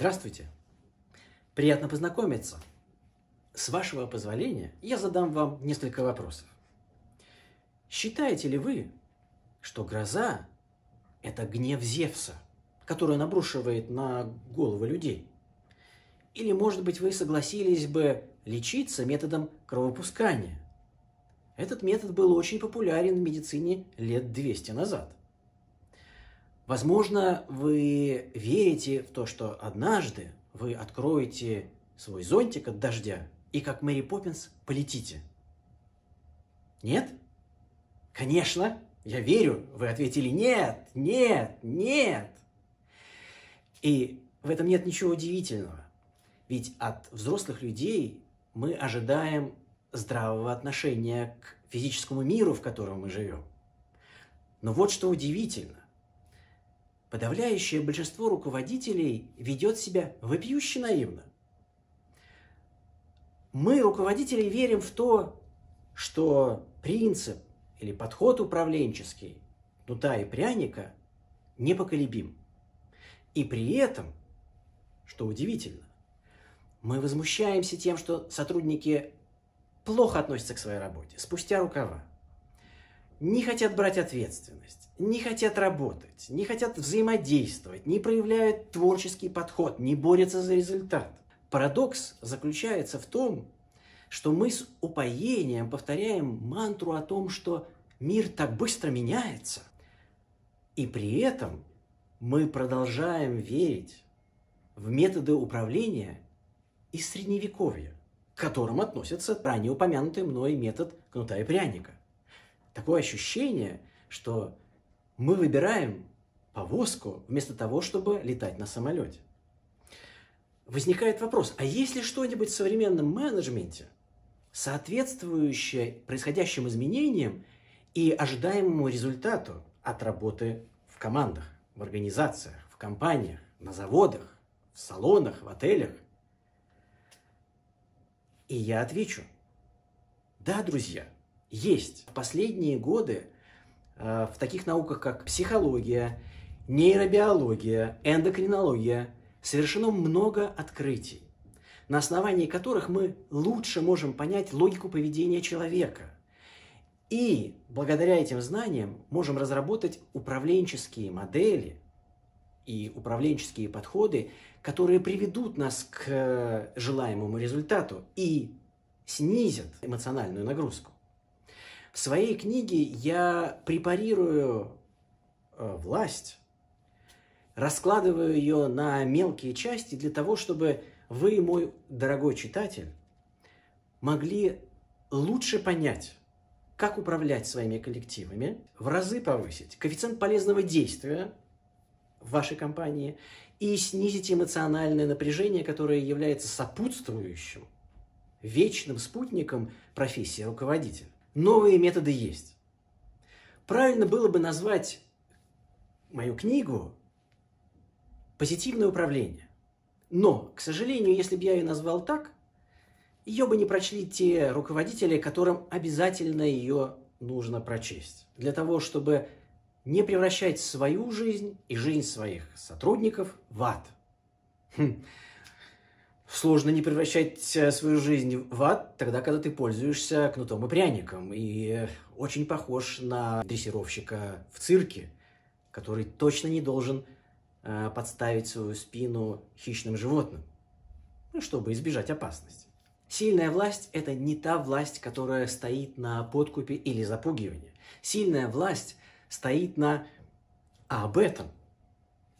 Здравствуйте! Приятно познакомиться! С вашего позволения я задам вам несколько вопросов. Считаете ли вы, что гроза – это гнев Зевса, который он обрушивает на головы людей? Или, может быть, вы согласились бы лечиться методом кровопускания? Этот метод был очень популярен в медицине лет 200 назад. Возможно, вы верите в то, что однажды вы откроете свой зонтик от дождя и, как Мэри Поппинс, полетите. Нет? Конечно, я верю. Вы ответили нет, нет, нет. И в этом нет ничего удивительного. Ведь от взрослых людей мы ожидаем здравого отношения к физическому миру, в котором мы живем. Но вот что удивительно подавляющее большинство руководителей ведет себя вопиюще наивно. Мы, руководители, верим в то, что принцип или подход управленческий нута и пряника непоколебим. И при этом, что удивительно, мы возмущаемся тем, что сотрудники плохо относятся к своей работе, спустя рукава не хотят брать ответственность, не хотят работать, не хотят взаимодействовать, не проявляют творческий подход, не борются за результат. Парадокс заключается в том, что мы с упоением повторяем мантру о том, что мир так быстро меняется, и при этом мы продолжаем верить в методы управления из Средневековья, к которым относится ранее упомянутый мной метод кнута и пряника такое ощущение, что мы выбираем повозку вместо того, чтобы летать на самолете. Возникает вопрос, а есть ли что-нибудь в современном менеджменте, соответствующее происходящим изменениям и ожидаемому результату от работы в командах, в организациях, в компаниях, на заводах, в салонах, в отелях? И я отвечу, да, друзья – есть. Последние годы э, в таких науках, как психология, нейробиология, эндокринология, совершено много открытий, на основании которых мы лучше можем понять логику поведения человека. И благодаря этим знаниям можем разработать управленческие модели и управленческие подходы, которые приведут нас к э, желаемому результату и снизят эмоциональную нагрузку. В своей книге я препарирую э, власть, раскладываю ее на мелкие части для того, чтобы вы, мой дорогой читатель, могли лучше понять, как управлять своими коллективами, в разы повысить коэффициент полезного действия в вашей компании и снизить эмоциональное напряжение, которое является сопутствующим, вечным спутником профессии руководителя новые методы есть. Правильно было бы назвать мою книгу «Позитивное управление». Но, к сожалению, если бы я ее назвал так, ее бы не прочли те руководители, которым обязательно ее нужно прочесть. Для того, чтобы не превращать свою жизнь и жизнь своих сотрудников в ад. Хм. Сложно не превращать э, свою жизнь в ад, тогда, когда ты пользуешься кнутом и пряником. И очень похож на дрессировщика в цирке, который точно не должен э, подставить свою спину хищным животным, ну, чтобы избежать опасности. Сильная власть – это не та власть, которая стоит на подкупе или запугивании. Сильная власть стоит на «а об этом»,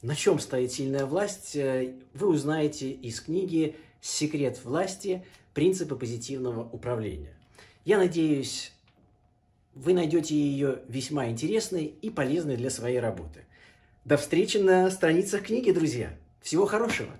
на чем стоит сильная власть, э, вы узнаете из книги «Секрет власти. Принципы позитивного управления». Я надеюсь, вы найдете ее весьма интересной и полезной для своей работы. До встречи на страницах книги, друзья! Всего хорошего!